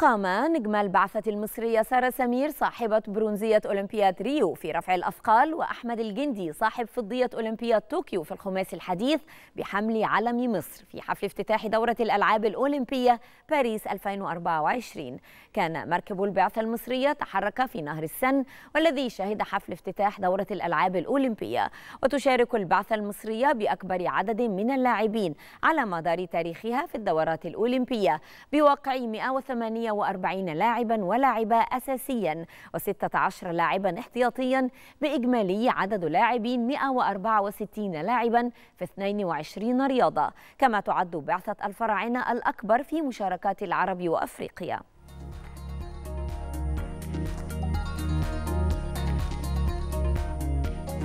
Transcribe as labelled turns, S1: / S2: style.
S1: قام نجم البعثة المصرية سارة سمير صاحبة برونزية أولمبياد ريو في رفع الأثقال وأحمد الجندي صاحب فضية أولمبياد طوكيو في الخماس الحديث بحمل علم مصر في حفل افتتاح دورة الألعاب الأولمبية باريس 2024 كان مركب البعثة المصرية تحرك في نهر السن والذي شهد حفل افتتاح دورة الألعاب الأولمبية وتشارك البعثة المصرية بأكبر عدد من اللاعبين على مدار تاريخها في الدورات الأولمبية بواقع 108 48 لاعبا ولاعبة أساسيا و16 لاعبا احتياطيا بإجمالي عدد لاعبين 164 لاعبا في 22 رياضة كما تعد بعثة الفراعنة الأكبر في مشاركات العرب وأفريقيا